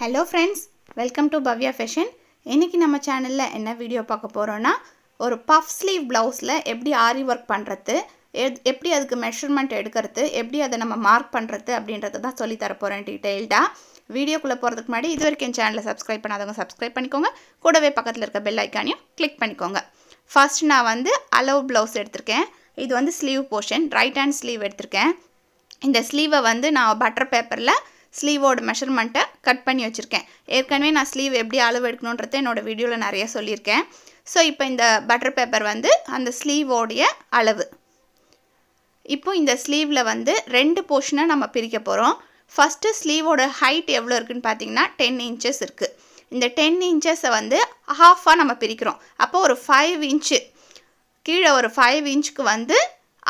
hello friends welcome to Bhavya fashion இன்றைக்கி நம்ம சேனலில் என்ன வீடியோ பார்க்க போகிறோன்னா ஒரு பஃப் ஸ்லீவ் ப்ளவுஸில் எப்படி ஆரி ஒர்க் பண்ணுறது எப்படி அதுக்கு மெஷர்மெண்ட் எடுக்கிறது எப்படி அதை நம்ம மார்க் பண்ணுறது அப்படின்றத தான் சொல்லி தரப்போகிறேன் டீட்டெயில்டாக வீடியோக்குள்ளே போகிறதுக்கு முன்னாடி இது வரைக்கும் என் சேனலை சப்ஸ்கிரைப் பண்ணாதவங்க சப்ஸ்கிரைப் பண்ணிக்கோங்க கூடவே பக்கத்தில் இருக்க பெல் ஐக்கானையும் கிளிக் பண்ணிக்கோங்க ஃபஸ்ட் நான் வந்து அலவ் ப்ளவுஸ் எடுத்திருக்கேன் இது வந்து sleeve portion right hand sleeve எடுத்திருக்கேன் இந்த ஸ்லீவை வந்து நான் பட்டர் பேப்பரில் ஸ்லீவோட மெஷர்மெண்ட்டை கட் பண்ணி வச்சுருக்கேன் ஏற்கனவே நான் ஸ்லீவ் எப்படி அளவு எடுக்கணுன்றதை என்னோடய வீடியோவில் நிறைய சொல்லியிருக்கேன் ஸோ இப்போ இந்த பட்டர் பேப்பர் வந்து அந்த ஸ்லீவோடைய அளவு இப்போ இந்த ஸ்லீவில் வந்து ரெண்டு போர்ஷனை நம்ம பிரிக்க போகிறோம் ஃபஸ்ட்டு ஸ்லீவோட ஹைட் எவ்வளோ இருக்குதுன்னு பார்த்தீங்கன்னா டென் இன்ச்சஸ் இருக்குது இந்த டென் இன்ச்சஸை வந்து ஹாஃபாக நம்ம பிரிக்கிறோம் அப்போ ஒரு ஃபைவ் இன்ச்சு கீழே ஒரு ஃபைவ் இன்ச்சுக்கு வந்து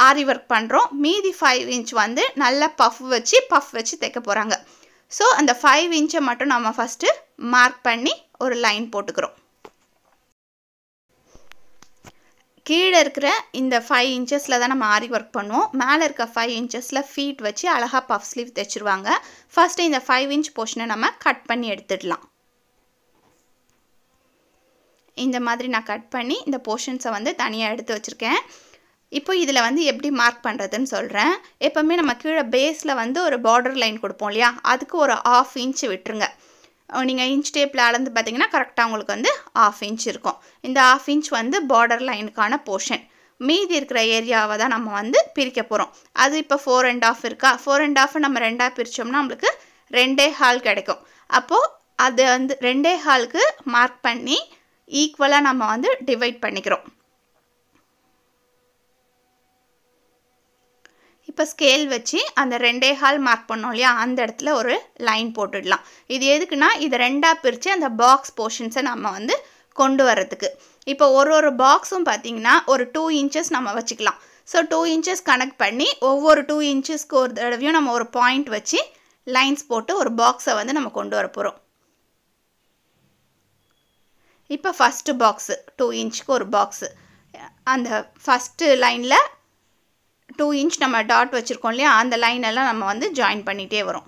ஆரி ஒர்க் பண்ணுறோம் மீதி ஃபைவ் இன்ச் வந்து நல்லா பஃப் வச்சு பஃப் வச்சு தைக்க போகிறாங்க ஸோ அந்த ஃபைவ் இன்ச்சை மட்டும் நம்ம ஃபஸ்ட்டு மார்க் பண்ணி ஒரு லைன் போட்டுக்கிறோம் கீழே இருக்கிற இந்த ஃபைவ் இன்ச்சஸில் தான் நம்ம ஆரி ஒர்க் பண்ணுவோம் மேலே இருக்க ஃபைவ் இன்ச்சஸில் ஃபீட் வச்சு அழகாக பஃப் ஸ்லீவ் தைச்சிருவாங்க ஃபஸ்ட்டு இந்த ஃபைவ் இன்ச் போர்ஷனை நம்ம கட் பண்ணி எடுத்துடலாம் இந்த மாதிரி நான் கட் பண்ணி இந்த போர்ஷன்ஸை வந்து தனியாக எடுத்து வச்சுருக்கேன் இப்போ இதில் வந்து எப்படி மார்க் பண்ணுறதுன்னு சொல்கிறேன் எப்போவுமே நம்ம கீழே பேஸில் வந்து ஒரு பார்டர் லைன் கொடுப்போம் இல்லையா அதுக்கு ஒரு ஆஃப் இன்ச் விட்டுருங்க நீங்கள் இன்ச் டேப்பில் அளந்து பார்த்தீங்கன்னா கரெக்டாக உங்களுக்கு வந்து ஆஃப் இன்ச் இருக்கும் இந்த ஆஃப் இன்ச் வந்து பார்டர் லைனுக்கான போர்ஷன் மீதி இருக்கிற ஏரியாவை தான் நம்ம வந்து பிரிக்க போகிறோம் அது இப்போ ஃபோர் அண்ட் ஆஃப் இருக்கா ஃபோர் அண்ட் ஆஃப் நம்ம ரெண்டாக பிரித்தோம்னா நம்மளுக்கு ரெண்டே ஹால் கிடைக்கும் அப்போது அது வந்து ரெண்டே ஹாலுக்கு மார்க் பண்ணி ஈக்குவலாக நம்ம வந்து டிவைட் பண்ணிக்கிறோம் இப்போ ஸ்கேல் வச்சு அந்த ரெண்டே ஹால் மார்க் பண்ணோம் இல்லையா அந்த இடத்துல ஒரு லைன் போட்டுடலாம் இது எதுக்குன்னா இதை ரெண்டாக பிரித்து அந்த பாக்ஸ் போர்ஷன்ஸை நம்ம வந்து கொண்டு வர்றதுக்கு இப்போ ஒரு ஒரு பாக்ஸும் பார்த்தீங்கன்னா ஒரு டூ இன்ச்சஸ் நம்ம வச்சுக்கலாம் ஸோ டூ இன்ச்சஸ் கனெக்ட் பண்ணி ஒவ்வொரு டூ இன்ச்சஸ்க்கு ஒரு தடவையும் நம்ம ஒரு பாயிண்ட் வச்சு லைன்ஸ் போட்டு ஒரு பாக்ஸை வந்து நம்ம கொண்டு வர போகிறோம் இப்போ ஃபஸ்ட்டு பாக்ஸு டூ இன்ச்சுக்கு ஒரு பாக்ஸு அந்த ஃபஸ்ட்டு லைனில் டூ இன்ச் நம்ம டாட் வச்சுருக்கோம் இல்லையா அந்த லைன் எல்லாம் நம்ம வந்து ஜாயின் பண்ணிகிட்டே வரும்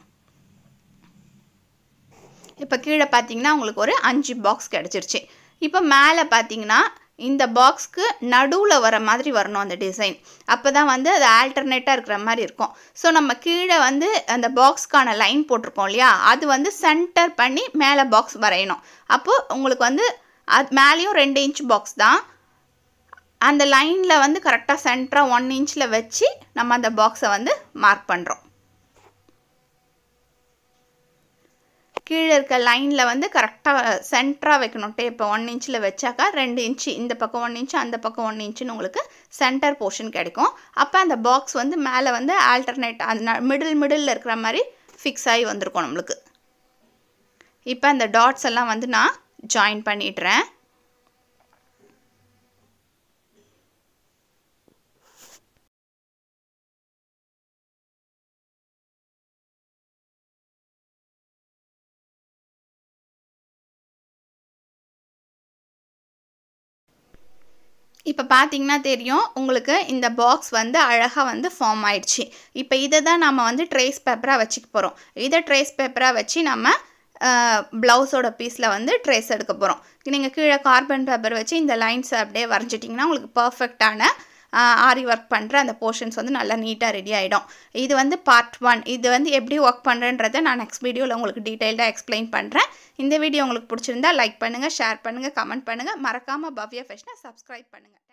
இப்போ கீழே பார்த்தீங்கன்னா உங்களுக்கு ஒரு அஞ்சு பாக்ஸ் கிடச்சிருச்சு இப்போ மேலே பார்த்தீங்கன்னா இந்த பாக்ஸ்க்கு நடுவில் வர மாதிரி வரணும் அந்த டிசைன் அப்போ தான் வந்து அது ஆல்டர்னேட்டாக இருக்கிற மாதிரி இருக்கும் ஸோ நம்ம கீழே வந்து அந்த பாக்ஸ்க்கான லைன் போட்டிருக்கோம் இல்லையா அது வந்து சென்டர் பண்ணி மேலே பாக்ஸ் வரையணும் அப்போது உங்களுக்கு வந்து அது மேலேயும் ரெண்டு இன்ச் பாக்ஸ் தான் அந்த லைனில் வந்து கரெக்டாக சென்டராக ஒன் இன்ச்சில் வச்சு நம்ம அந்த பாக்ஸை வந்து மார்க் பண்ணுறோம் கீழே இருக்க லைனில் வந்து கரெக்டாக சென்டராக வைக்கணும் டேப்பை ஒன் இன்ச்சில் வச்சாக்கா ரெண்டு இன்ச்சு இந்த பக்கம் ஒன் இன்ச்சு அந்த பக்கம் ஒன் இன்ச்சுன்னு உங்களுக்கு சென்டர் போர்ஷன் கிடைக்கும் அப்போ அந்த பாக்ஸ் வந்து மேலே வந்து ஆல்டர்னேட் அந்த மிடில் மிடில் இருக்கிற மாதிரி ஃபிக்ஸ் ஆகி வந்திருக்கும் நம்மளுக்கு இப்போ அந்த டாட்ஸ் எல்லாம் வந்து நான் ஜாயின் பண்ணிடுறேன் இப்போ பார்த்தீங்கன்னா தெரியும் உங்களுக்கு இந்த பாக்ஸ் வந்து அழகாக வந்து ஃபார்ம் ஆயிடுச்சு இப்போ இதை தான் நம்ம வந்து ட்ரேஸ் பேப்பராக வச்சுக்க போகிறோம் இதை ட்ரேஸ் பேப்பராக வச்சு நம்ம ப்ளவுஸோட பீஸில் வந்து ட்ரேஸ் எடுக்க போகிறோம் நீங்கள் கீழே கார்பன் பேப்பர் வச்சு இந்த லைன்ஸை அப்படியே வரைஞ்சிட்டிங்கன்னா உங்களுக்கு பர்ஃபெக்டான ஆரி ஒர்க் பண்ணுற அந்த போர்ஷன்ஸ் வந்து நல்லா நீட்டாக ரெடி ஆகிடும் இது வந்து பார்ட் ஒன் இது வந்து எப்படி ஒர்க் பண்ணுறேன்றதை நான் நெக்ஸ்ட் வீடியோவில் உங்களுக்கு டீட்டெயில்டாக எக்ஸ்பிளைன் பண்ணுறேன் இந்த வீடியோ உங்களுக்கு பிடிச்சிருந்தா லைக் பண்ணுங்கள் ஷேர் பண்ணுங்கள் கமெண்ட் பண்ணுங்கள் மறக்காமல் பவ்யா ஃபெஷனை சப்ஸ்கிரைப் பண்ணுங்கள்